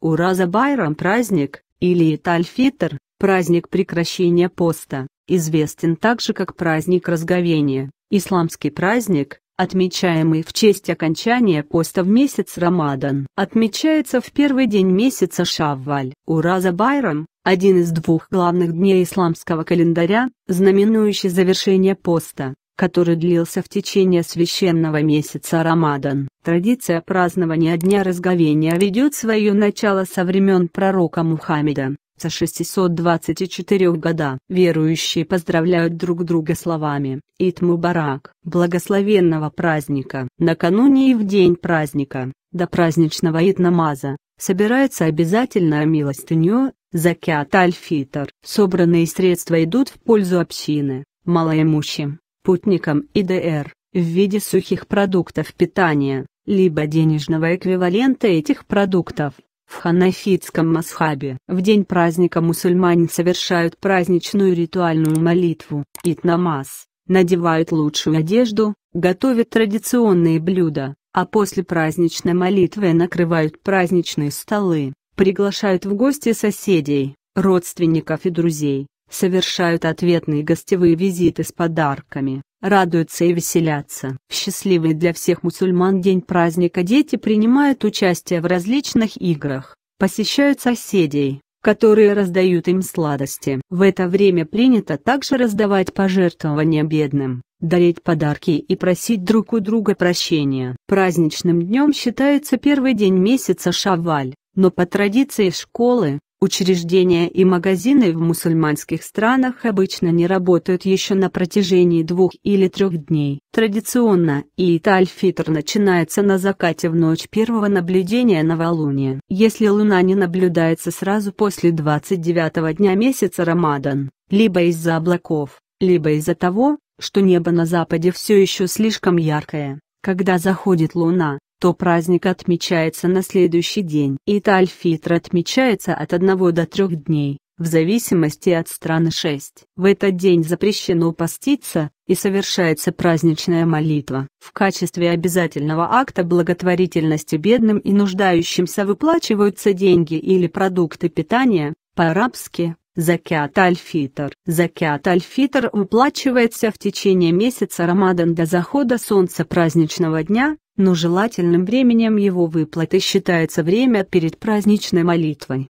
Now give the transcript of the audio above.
Ураза Байрам праздник, или Тальфитр, праздник прекращения поста, известен также как праздник разговения, исламский праздник, отмечаемый в честь окончания поста в месяц Рамадан, отмечается в первый день месяца Шавваль. Ураза Байрам – один из двух главных дней исламского календаря, знаменующий завершение поста который длился в течение священного месяца Рамадан. Традиция празднования Дня Разговения ведет свое начало со времен пророка Мухаммеда, со 624 года. Верующие поздравляют друг друга словами «Ит Мубарак» – благословенного праздника. Накануне и в день праздника, до праздничного итнамаза собирается обязательная милостыню, закят аль-фитр. Собранные средства идут в пользу общины, малоимущим, спутником ИДР в виде сухих продуктов питания, либо денежного эквивалента этих продуктов. В ханафитском масхабе в день праздника мусульмане совершают праздничную ритуальную молитву, ит-намаз, надевают лучшую одежду, готовят традиционные блюда, а после праздничной молитвы накрывают праздничные столы, приглашают в гости соседей, родственников и друзей, совершают ответные гостевые визиты с подарками, радуются и веселятся. В счастливый для всех мусульман день праздника дети принимают участие в различных играх, посещают соседей, которые раздают им сладости. В это время принято также раздавать пожертвования бедным, дарить подарки и просить друг у друга прощения. Праздничным днем считается первый день месяца Шаваль, но по традиции школы, Учреждения и магазины в мусульманских странах обычно не работают еще на протяжении двух или трех дней. Традиционно Иит аль-Фитр начинается на закате в ночь первого наблюдения новолуния. Если луна не наблюдается сразу после 29 дня месяца Рамадан, либо из-за облаков, либо из-за того, что небо на западе все еще слишком яркое, когда заходит луна, то праздник отмечается на следующий день. Итальфитр отмечается от 1 до 3 дней, в зависимости от страны 6. В этот день запрещено поститься, и совершается праздничная молитва. В качестве обязательного акта благотворительности бедным и нуждающимся выплачиваются деньги или продукты питания, по-арабски Закят аль-фитр. Закят аль-фитр выплачивается в течение месяца Рамадан до захода солнца праздничного дня, но желательным временем его выплаты считается время перед праздничной молитвой.